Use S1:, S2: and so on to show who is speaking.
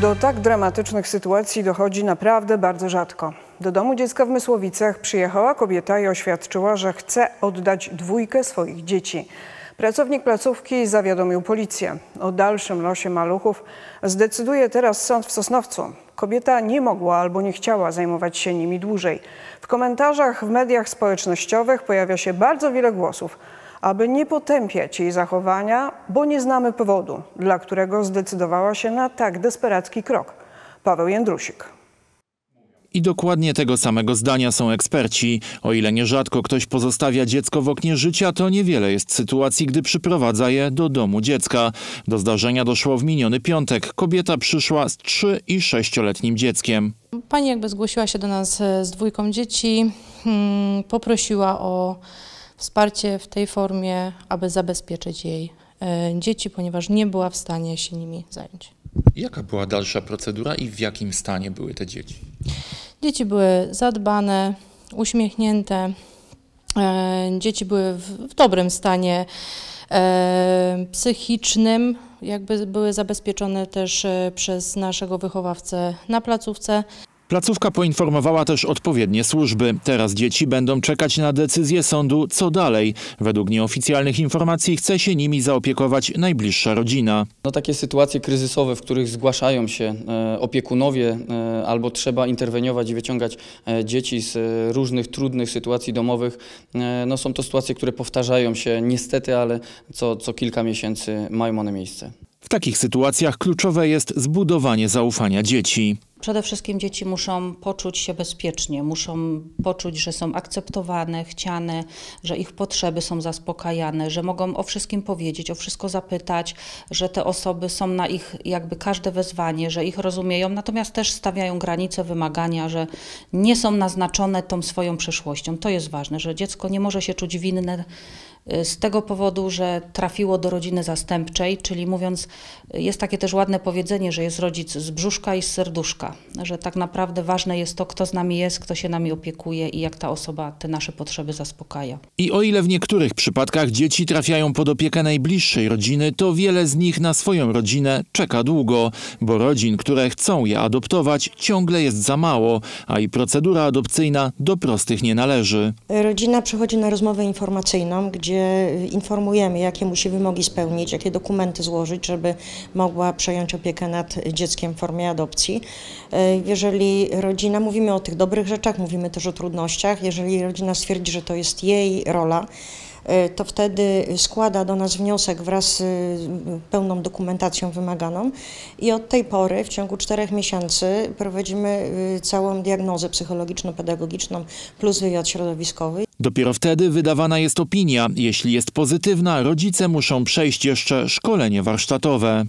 S1: Do tak dramatycznych sytuacji dochodzi naprawdę bardzo rzadko. Do domu dziecka w Mysłowicach przyjechała kobieta i oświadczyła, że chce oddać dwójkę swoich dzieci. Pracownik placówki zawiadomił policję. O dalszym losie maluchów zdecyduje teraz sąd w Sosnowcu. Kobieta nie mogła albo nie chciała zajmować się nimi dłużej. W komentarzach w mediach społecznościowych pojawia się bardzo wiele głosów, aby nie potępiać jej zachowania, bo nie znamy powodu, dla którego zdecydowała się na tak desperacki krok. Paweł Jędrusik.
S2: I dokładnie tego samego zdania są eksperci. O ile nierzadko ktoś pozostawia dziecko w oknie życia, to niewiele jest sytuacji, gdy przyprowadza je do domu dziecka. Do zdarzenia doszło w miniony piątek. Kobieta przyszła z 3- i 6-letnim dzieckiem.
S3: Pani jakby zgłosiła się do nas e, z dwójką dzieci, hmm, poprosiła o wsparcie w tej formie, aby zabezpieczyć jej e, dzieci, ponieważ nie była w stanie się nimi
S2: zająć. Jaka była dalsza procedura i w jakim stanie były te dzieci?
S3: Dzieci były zadbane, uśmiechnięte, e, dzieci były w dobrym stanie e, psychicznym, jakby były zabezpieczone też e, przez naszego wychowawcę na placówce.
S2: Placówka poinformowała też odpowiednie służby. Teraz dzieci będą czekać na decyzję sądu, co dalej. Według nieoficjalnych informacji chce się nimi zaopiekować najbliższa rodzina. No, takie sytuacje
S4: kryzysowe, w których zgłaszają się e, opiekunowie e, albo trzeba interweniować i wyciągać e, dzieci z różnych trudnych sytuacji domowych, no, są to sytuacje, które powtarzają się niestety, ale co, co kilka miesięcy mają one miejsce.
S2: W takich sytuacjach kluczowe jest zbudowanie zaufania dzieci.
S4: Przede wszystkim dzieci muszą poczuć się bezpiecznie, muszą poczuć, że są akceptowane, chciane, że ich potrzeby są zaspokajane, że mogą o wszystkim powiedzieć, o wszystko zapytać, że te osoby są na ich jakby każde wezwanie, że ich rozumieją, natomiast też stawiają granice, wymagania, że nie są naznaczone tą swoją przeszłością. To jest ważne, że dziecko nie może się czuć winne y, z tego powodu, że trafiło do rodziny zastępczej, czyli mówiąc, y, jest takie też ładne powiedzenie, że jest rodzic z brzuszka i z serduszka że tak naprawdę ważne jest to, kto z nami jest, kto się nami opiekuje i jak ta osoba te nasze potrzeby zaspokaja.
S2: I o ile w niektórych przypadkach dzieci trafiają pod opiekę najbliższej rodziny, to wiele z nich na swoją rodzinę czeka długo, bo rodzin, które chcą je adoptować, ciągle jest za mało, a i procedura adopcyjna do prostych nie należy.
S5: Rodzina przychodzi na rozmowę informacyjną, gdzie informujemy, jakie musi wymogi spełnić, jakie dokumenty złożyć, żeby mogła przejąć opiekę nad dzieckiem w formie adopcji. E, jeżeli rodzina, mówimy o tych dobrych rzeczach, mówimy też o trudnościach, jeżeli rodzina stwierdzi, że to jest jej rola, e, to wtedy składa do nas wniosek wraz z e, pełną dokumentacją wymaganą i od tej pory w ciągu czterech miesięcy prowadzimy całą diagnozę psychologiczno-pedagogiczną plus wywiad środowiskowy.
S2: Dopiero wtedy wydawana jest opinia. Jeśli jest pozytywna, rodzice muszą przejść jeszcze szkolenie warsztatowe.